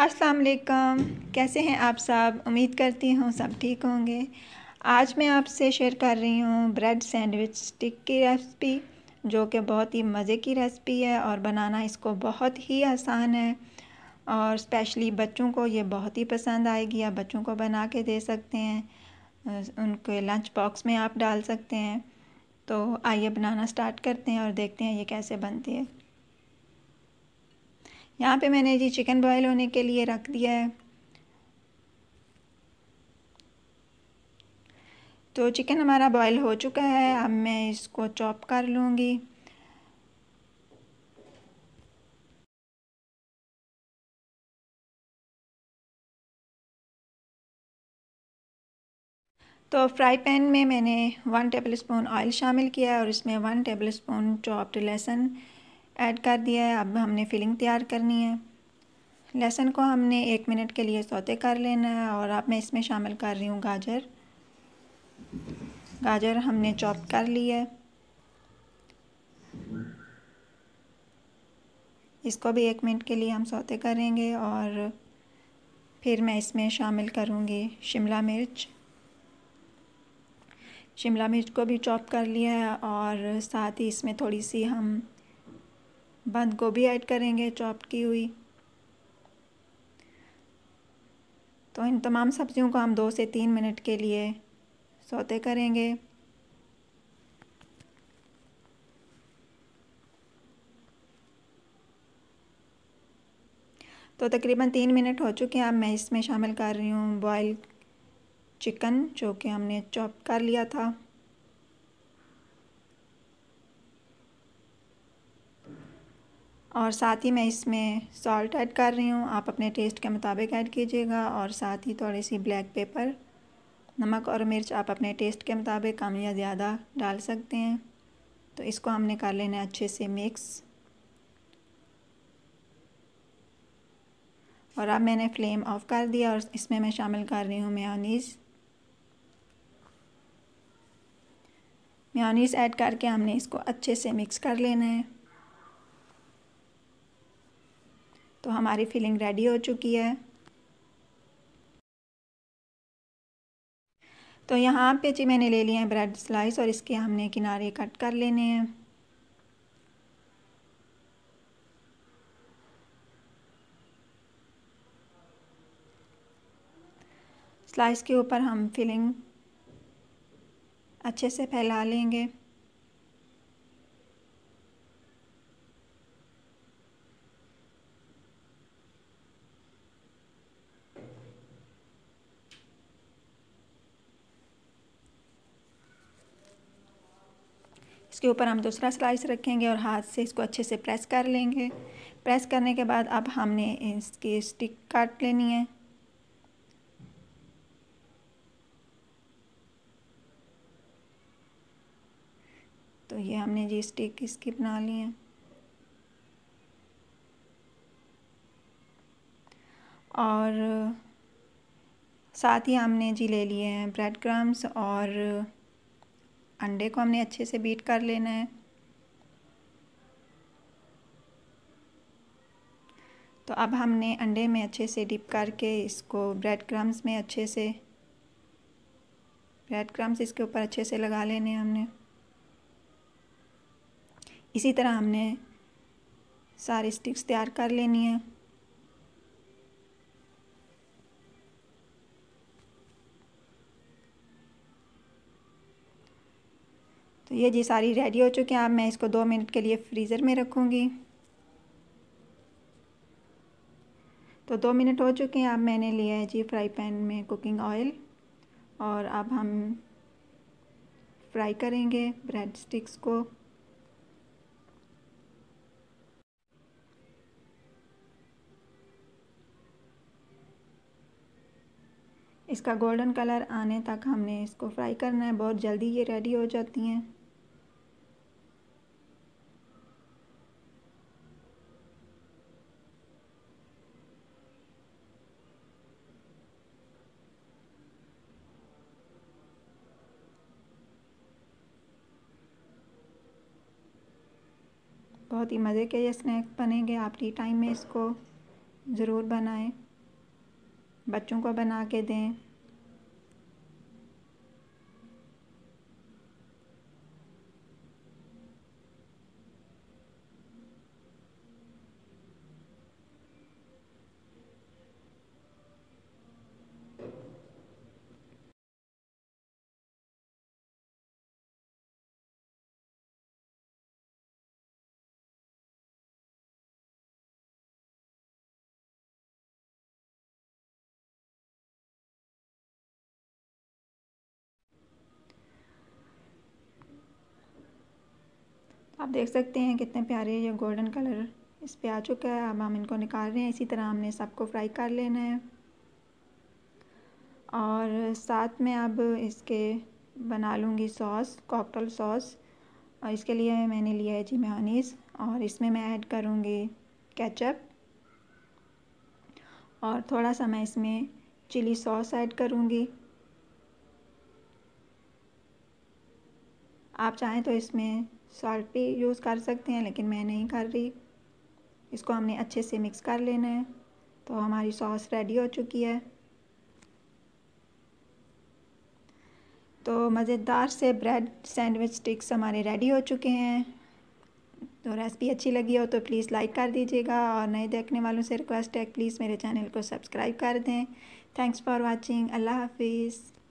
अस्सलाम वालेकुम कैसे हैं आप सब उम्मीद करती हूँ सब ठीक होंगे आज मैं आपसे शेयर कर रही हूँ ब्रेड सैंडविच स्टिक की रेसिपी जो कि बहुत ही मज़े की रेसिपी है और बनाना इसको बहुत ही आसान है और स्पेशली बच्चों को ये बहुत ही पसंद आएगी आप बच्चों को बना के दे सकते हैं उनके लंच बॉक्स में आप डाल सकते हैं तो आइए बनाना स्टार्ट करते हैं और देखते हैं ये कैसे बनती है यहाँ पे मैंने जी चिकन बॉयल होने के लिए रख दिया है तो चिकन हमारा बॉयल हो चुका है अब मैं इसको चॉप कर लूँगी तो फ्राई पैन में मैंने वन टेबल स्पून ऑयल शामिल किया है और इसमें वन टेबल स्पून चॉप्ड लहसुन ऐड कर दिया है अब हमने फिलिंग तैयार करनी है लहसुन को हमने एक मिनट के लिए सौते कर लेना है और अब मैं इसमें शामिल कर रही हूँ गाजर गाजर हमने चॉप कर ली है इसको भी एक मिनट के लिए हम सौते करेंगे और फिर मैं इसमें शामिल करूँगी शिमला मिर्च शिमला मिर्च को भी चॉप कर लिया है और साथ ही इसमें थोड़ी सी हम बंद गोभी ऐड करेंगे चॉप की हुई तो इन तमाम सब्ज़ियों को हम दो से तीन मिनट के लिए सौते करेंगे तो तकरीबन तीन मिनट हो चुके हैं अब मैं इसमें शामिल कर रही हूँ बॉयल चिकन जो कि हमने चॉप कर लिया था और साथ ही मैं इसमें सॉल्ट ऐड कर रही हूँ आप अपने टेस्ट के मुताबिक ऐड कीजिएगा और साथ ही थोड़ी सी ब्लैक पेपर नमक और मिर्च आप अपने टेस्ट के मुताबिक कम या ज़्यादा डाल सकते हैं तो इसको हमने कर लेना है अच्छे से मिक्स और अब मैंने फ्लेम ऑफ़ कर दिया और इसमें मैं शामिल कर रही हूँ मेयोनीज़ मेयोनीज़ ऐड करके हमने इसको अच्छे से मिक्स कर लेना है तो हमारी फिलिंग रेडी हो चुकी है तो यहाँ पे जी मैंने ले लिए हैं ब्रेड स्लाइस और इसके हमने किनारे कट कर लेने हैं स्लाइस के ऊपर हम फिलिंग अच्छे से फैला लेंगे उसके ऊपर हम दूसरा स्लाइस रखेंगे और हाथ से इसको अच्छे से प्रेस कर लेंगे प्रेस करने के बाद अब हमने इसकी स्टिक काट लेनी है तो ये हमने जी स्टिक इसकी बना ली है और साथ ही हमने जी ले लिए हैं ब्रेड क्रम्स और अंडे को हमने अच्छे से बीट कर लेना है तो अब हमने अंडे में अच्छे से डिप करके इसको ब्रेड क्रम्स में अच्छे से ब्रेड क्रम्स इसके ऊपर अच्छे से लगा लेने हमने इसी तरह हमने सारी स्टिक्स तैयार कर लेनी है तो ये जी सारी रेडी हो चुकी हैं अब मैं इसको दो मिनट के लिए फ्रीज़र में रखूँगी तो दो मिनट हो चुके हैं अब मैंने लिया है जी फ्राई पैन में कुकिंग ऑयल और अब हम फ्राई करेंगे ब्रेड स्टिक्स को इसका गोल्डन कलर आने तक हमने इसको फ्राई करना है बहुत जल्दी ये रेडी हो जाती हैं बहुत ही मज़े के ये स्नैक्स बनेंगे आप टी टाइम में इसको ज़रूर बनाएं बच्चों को बना के दें आप देख सकते हैं कितने प्यारे ये गोल्डन कलर इस पर आ चुका है अब हम इनको निकाल रहे हैं इसी तरह हमने सबको फ्राई कर लेना है और साथ में अब इसके बना लूँगी सॉस कॉकटल सॉस और इसके लिए मैंने लिया है जी मेयोनीज़ और इसमें मैं ऐड करूँगी केचप और थोड़ा सा मैं इसमें चिली सॉस ऐड करूँगी आप चाहें तो इसमें सॉल्ट भी यूज़ कर सकते हैं लेकिन मैं नहीं कर रही इसको हमने अच्छे से मिक्स कर लेना है तो हमारी सॉस रेडी हो चुकी है तो मज़ेदार से ब्रेड सैंडविच स्टिक्स हमारे रेडी हो चुके हैं तो रेसिपी अच्छी लगी हो तो प्लीज़ लाइक कर दीजिएगा और नए देखने वालों से रिक्वेस्ट है प्लीज़ मेरे चैनल को सब्सक्राइब कर दें थैंक्स फॉर वाचिंग अल्लाह हाफिज़